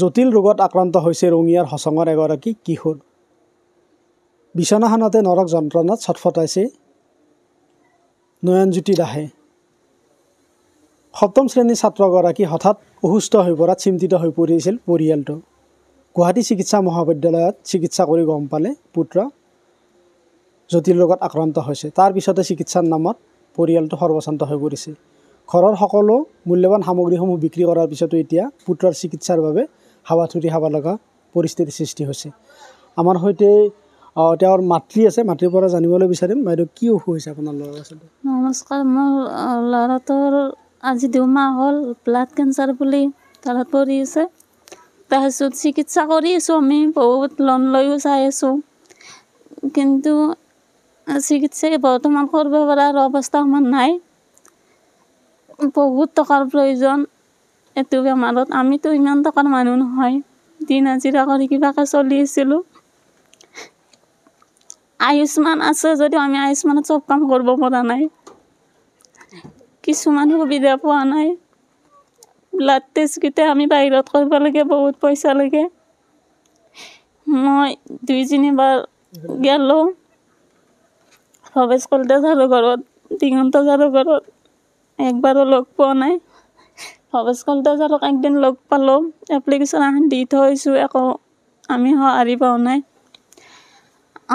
জটিল ৰোগত আক্ৰান্ত হৈছে ৰঙিয়াৰ হচঙৰ এগৰাকী কিশোৰ বিচনাখনতে নৰক যন্ত্ৰণাত চটফটাইছে নয়নজ্যোতি দাসে সপ্তম শ্ৰেণীৰ ছাত্ৰগৰাকী হঠাৎ অসুস্থ হৈ পৰাত চিন্তিত হৈ পৰিছিল পৰিয়ালটো গুৱাহাটী চিকিৎসা মহাবিদ্যালয়ত চিকিৎসা কৰি গম পালে পুত্ৰ জটিল ৰোগত আক্ৰান্ত হৈছে তাৰপিছতে চিকিৎসাৰ নামত পৰিয়ালটো সৰ্বশান্ত হৈ পৰিছে ঘৰৰ সকলো মূল্যৱান সামগ্ৰীসমূহ বিক্ৰী কৰাৰ পিছতো এতিয়া পুত্ৰৰ চিকিৎসাৰ বাবে হাৱা থুৰি খাব লগা পৰিস্থিতিৰ সৃষ্টি হৈছে আমাৰ সৈতে তেওঁৰ মাতৃ আছে মাতৃৰ পৰা জানিবলৈ বিচাৰিম বাইদেউ কি অসুখ হৈছে আপোনাৰ ল'ৰা ছোৱালী নমস্কাৰ মোৰ ল'ৰাটোৰ আজি দুমাহ হ'ল ব্লাড কেঞ্চাৰ বুলি তাৰ পৰি আছে তাৰপিছত চিকিৎসা কৰি আছোঁ আমি বহুত লোন লৈও চাই আছোঁ কিন্তু চিকিৎসা বৰ্তমান কৰিব পৰাৰ অৱস্থা আমাৰ নাই বহুত টকাৰ প্ৰয়োজন এইটো বেমাৰত আমিতো ইমান টকাৰ মানুহ নহয় দিন হাজিৰা কৰি কিবাকৈ চলি আছিলোঁ আয়ুষ্মান আছে যদিও আমি আয়ুষ্মানত চব কাম কৰিব পৰা নাই কিছুমান সুবিধা পোৱা নাই ব্লাড টেষ্টকেইটা আমি বাহিৰত কৰিব লাগে বহুত পইচা লাগে মই দুইজনী বাৰ গেলোঁ ভৱেশ কলিতা যাৰ ঘৰত দিগন্ত যাৰ ঘৰত একবাৰো লগ পোৱা নাই ভৱেশ কলিতাজাৰক একদিন লগ পালোঁ এপ্লিকেশ্যন এখন দি থৈছোঁ একো আমি সঁহাৰি পোৱা নাই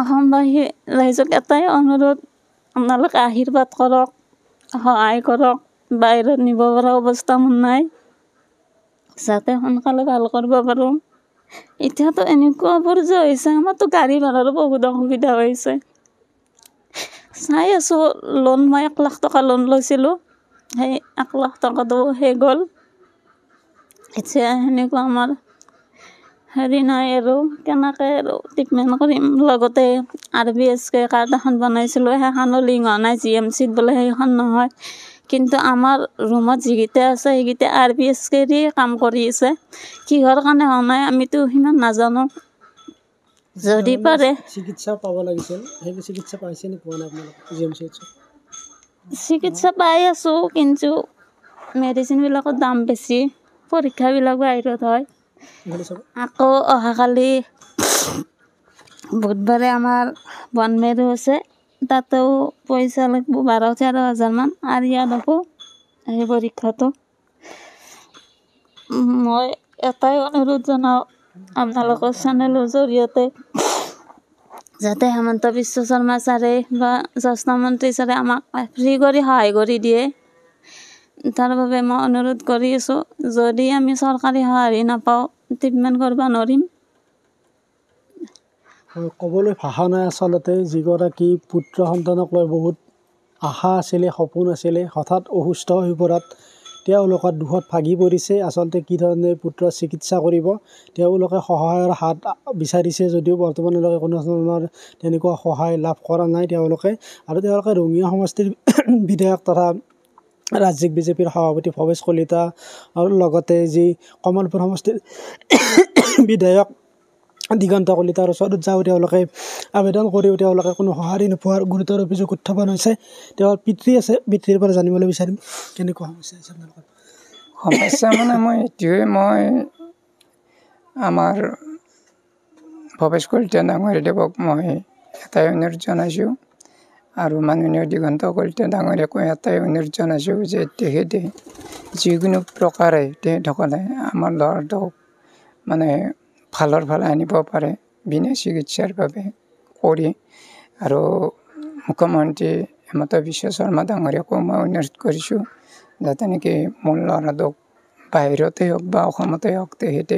অসমবাসী ৰাইজক এটাই অনুৰোধ আপোনালোকে আশীৰ্বাদ কৰক সহায় কৰক বাহিৰত নিব পৰা অৱস্থা মোৰ নাই যাতে সোনকালে ভাল কৰিব পাৰোঁ এতিয়াতো এনেকুৱা বৰ্জ হৈছে আমাৰতো গাড়ী ভাড়াৰো বহুত অসুবিধা হৈছে চাই আছোঁ লোন মই এক লাখ টকা লোন লৈছিলোঁ সেই এক লাখ টকাটো দিব হৈ গ'ল এতিয়া সেনেকুৱা আমাৰ হেৰি নাই আৰু কেনেকৈ আৰু ট্ৰিটমেণ্ট কৰিম লগতে R B S K card এখন বনাইছিলোঁ সেইখনো লিংক হোৱা নাই জি এম চিত বোলে সেইখন নহয় কিন্তু আমাৰ ৰুমত যিকেইটা আছে সেইকেইটা আৰ বি এছ কেৰে কাম কৰি আছে কিহৰ কাৰণে হোৱা নাই আমিতো সিমান নাজানো যদি পাৰে চিকিৎসা পাব লাগিছিল চিকিৎসা পাই আছোঁ কিন্তু মেডিচিনবিলাকৰ দাম বেছি পৰীক্ষাবিলাকো আইৰত হয় আকৌ অহাকালি বুধবাৰে আমাৰ বনমেৰু আছে তাতেও পইচা লাগিব বাৰ তেৰ হাজাৰমান আৰু ইয়াত আকৌ সেই পৰীক্ষাটো মই এটাই অনুৰোধ জনাওঁ আপোনালোকৰ চেনেলৰ জৰিয়তে যাতে হেমন্ত বিশ্ব শৰ্মা ছাৰে বা স্বাস্থ্য মন্ত্ৰী ছাৰে আমাক ফ্ৰী কৰি সহায় কৰি দিয়ে তাৰ বাবে মই অনুৰোধ কৰি আছোঁ যদি আমি চৰকাৰী সঁহাৰি নাপাওঁ ট্ৰিটমেণ্ট কৰিব নোৱাৰিম ক'বলৈ ভাষা নাই আচলতে যিগৰাকী পুত্ৰ সন্তানক লৈ বহুত আশা আছিলে সপোন আছিলে হঠাৎ অসুস্থ হৈ পৰাত তেওঁলোকৰ দুখত ভাগি পৰিছে আচলতে কি ধৰণে পুত্ৰ চিকিৎসা কৰিব তেওঁলোকে সহায়ৰ হাত বিচাৰিছে যদিও বৰ্তমানলৈকে কোনো ধৰণৰ তেনেকুৱা সহায় লাভ কৰা নাই তেওঁলোকে আৰু তেওঁলোকে ৰঙীয়া সমষ্টিৰ বিধায়ক তথা ৰাজ্যিক বিজেপিৰ সভাপতি ভৱেশ কলিতা আৰু লগতে যি কমলপুৰ সমষ্টিৰ বিধায়ক দিগন্ত কলিতাৰ ওচৰত যাওঁ তেওঁলোকে আবেদন কৰিও তেওঁলোকে কোনো সঁহাৰি নোপোৱাৰ গুৰুতৰ অভিযোগ উত্থাপন হৈছে তেওঁৰ পিতৃ আছে পিতৃৰ পৰা জানিবলৈ বিচাৰিম কেনেকুৱা সমস্যা হৈছে আপোনালোকৰ সমস্যা মানে মই এইটোৱে মই আমাৰ ভৱেশ কলিতা ডাঙৰীয়াদেৱক মই এটাই অনুৰোধ জনাইছোঁ আৰু মাননীয় দিগন্ত কলিতা ডাঙৰীয়াকো এটাই অনুৰোধ জনাইছোঁ যে তেখেতে যিকোনো প্ৰকাৰে তেখেতসকলে আমাৰ ল'ৰাটোক মানে ভালৰ ফালে আনিব পাৰে বিনা চিকিৎসাৰ বাবে কৰি আৰু মুখ্যমন্ত্ৰী হেমন্ত বিশ্ব শৰ্মা ডাঙৰীয়াকো মই অনুৰোধ কৰিছোঁ যাতে নেকি মোৰ ল'ৰাটোক বাহিৰতে হওক বা অসমতে হওক তেখেতে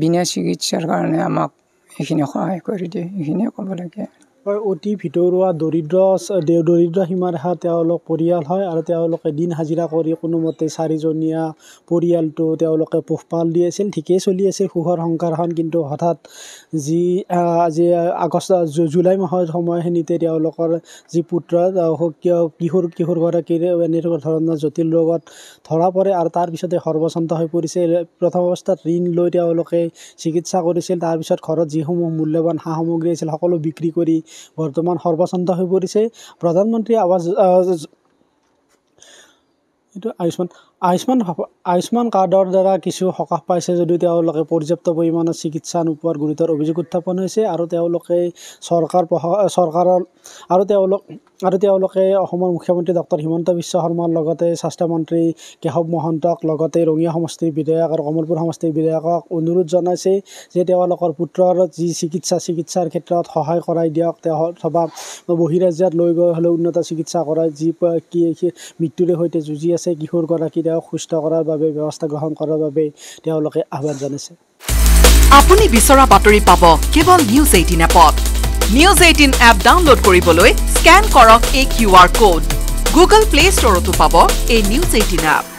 বিনা চিকিৎসাৰ কাৰণে আমাক সেইখিনি সহায় কৰি দিয়ে সেইখিনিয়ে ক'ব লাগে অতি ভিতৰুৱা দৰিদ্ৰ দৰিদ্ৰ সীমাৰেখা তেওঁলোক পৰিয়াল হয় আৰু তেওঁলোকে দিন হাজিৰা কৰি কোনোমতে চাৰিজনীয়া পৰিয়ালটো তেওঁলোকে পোহপাল দি আছিল ঠিকেই চলি আছিল সুখৰ সংসাৰখন কিন্তু হঠাৎ যি আজি আগষ্ট জুলাই মাহৰ সময়খিনিতে তেওঁলোকৰ যি পুত্ৰ কিশোৰ এনেকুৱা ধৰণৰ জটিল ৰোগত ধৰা পৰে আৰু তাৰপিছতে সৰ্বচন্ত হৈ পৰিছে প্ৰথম অৱস্থাত ঋণ লৈ তেওঁলোকে চিকিৎসা কৰিছিল তাৰপিছত ঘৰত যিসমূহ মূল্যৱান সা সামগ্ৰী আছিল সকলো বিক্ৰী কৰি বৰ্তমান সৰ্বচন্ত হৈ পৰিছে প্ৰধানমন্ত্ৰী আৱাস এইটো আয়ুষ্মান আয়ুষ্মান আয়ুষ্মান কাৰ্ডৰ দ্বাৰা কিছু সকাহ পাইছে যদিও তেওঁলোকে পৰ্যাপ্ত পৰিমাণে চিকিৎসা নোপোৱাৰ গুৰুতৰ অভিযোগ উত্থাপন হৈছে আৰু তেওঁলোকে চৰকাৰ প্ৰশাস চৰকাৰৰ আৰু তেওঁলোক আৰু তেওঁলোকে অসমৰ মুখ্যমন্ত্ৰী ডক্টৰ হিমন্ত বিশ্ব শৰ্মাৰ লগতে স্বাস্থ্যমন্ত্ৰী কেশৱ মহন্তক লগতে ৰঙিয়া সমষ্টিৰ বিধায়ক আৰু কমলপুৰ সমষ্টিৰ বিধায়কক অনুৰোধ জনাইছে যে তেওঁলোকৰ পুত্ৰৰ যি চিকিৎসা চিকিৎসাৰ ক্ষেত্ৰত সহায় কৰাই দিয়ক তেওঁ অথবা বহিৰাজ্যত লৈ গৈ হ'লেও উন্নত চিকিৎসা কৰাই যি কি মৃত্যুৰে সৈতে যুঁজি আছে কিশোৰগৰাকী ৰোগীদায়ক সুস্থ কৰাৰ বাবে ব্যৱস্থা গ্ৰহণ কৰাৰ বাবে তেওঁলোকে আহ্বান জনাইছে আপুনি বিচৰা বাতৰি পাব কেৱল নিউজ এইটিন এপত নিউজ এইটিন এপ ডাউনলোড কৰিবলৈ স্কেন কৰক এই Q R code Google play ষ্টৰতো পাব এই নিউজ এইটিন এপ